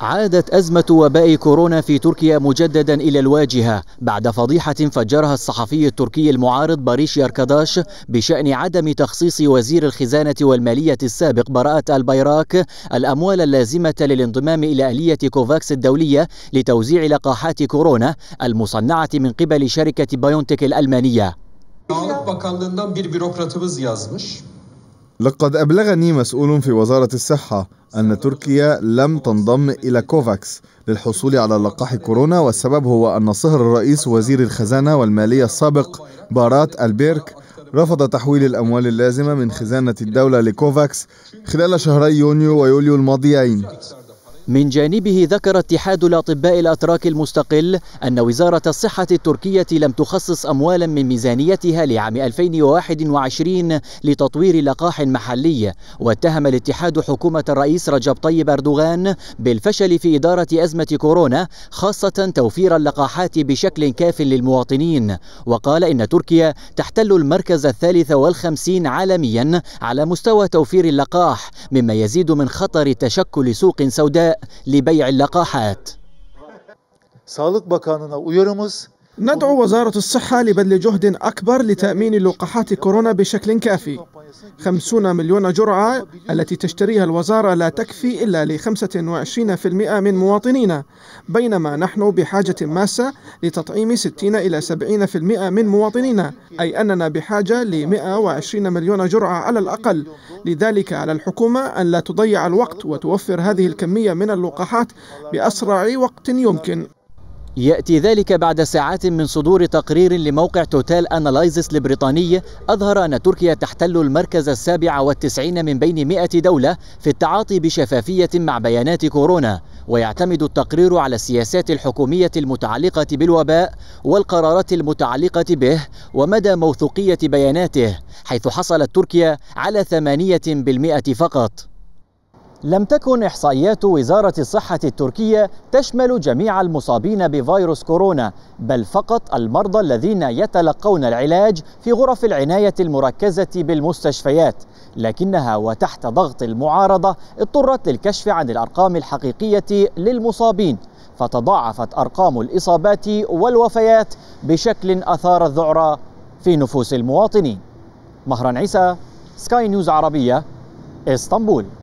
عادت أزمة وباء كورونا في تركيا مجددا إلى الواجهة بعد فضيحة فجرها الصحفي التركي المعارض باريش ياركاداش بشأن عدم تخصيص وزير الخزانة والمالية السابق براءة البيراك الأموال اللازمة للانضمام إلى آلية كوفاكس الدولية لتوزيع لقاحات كورونا المصنعة من قبل شركة بايونتك الألمانية. لقد أبلغني مسؤول في وزارة الصحة أن تركيا لم تنضم إلى كوفاكس للحصول على لقاح كورونا والسبب هو أن صهر الرئيس وزير الخزانة والمالية السابق بارات البيرك رفض تحويل الأموال اللازمة من خزانة الدولة لكوفاكس خلال شهري يونيو ويوليو الماضيين من جانبه ذكر اتحاد الأطباء الأتراك المستقل أن وزارة الصحة التركية لم تخصص أموالا من ميزانيتها لعام 2021 لتطوير لقاح محلي واتهم الاتحاد حكومة الرئيس رجب طيب أردوغان بالفشل في إدارة أزمة كورونا خاصة توفير اللقاحات بشكل كاف للمواطنين وقال إن تركيا تحتل المركز الثالث والخمسين عالميا على مستوى توفير اللقاح مما يزيد من خطر تشكل سوق سوداء لبيع اللقاحات uyarımız ندعو وزارة الصحة لبذل جهد أكبر لتأمين لقاحات كورونا بشكل كافي 50 مليون جرعة التي تشتريها الوزارة لا تكفي إلا في 25% من مواطنينا بينما نحن بحاجة ماسة لتطعيم 60 إلى 70% من مواطنينا أي أننا بحاجة لمئة 120 مليون جرعة على الأقل لذلك على الحكومة أن لا تضيع الوقت وتوفر هذه الكمية من اللقاحات بأسرع وقت يمكن يأتي ذلك بعد ساعات من صدور تقرير لموقع توتال أنالايزس البريطاني أظهر أن تركيا تحتل المركز السابع والتسعين من بين 100 دولة في التعاطي بشفافية مع بيانات كورونا ويعتمد التقرير على السياسات الحكومية المتعلقة بالوباء والقرارات المتعلقة به ومدى موثوقية بياناته حيث حصلت تركيا على 8% فقط لم تكن إحصائيات وزارة الصحة التركية تشمل جميع المصابين بفيروس كورونا بل فقط المرضى الذين يتلقون العلاج في غرف العناية المركزة بالمستشفيات لكنها وتحت ضغط المعارضة اضطرت للكشف عن الأرقام الحقيقية للمصابين فتضاعفت أرقام الإصابات والوفيات بشكل أثار الذعر في نفوس المواطنين مهران عيسى سكاي نيوز عربية اسطنبول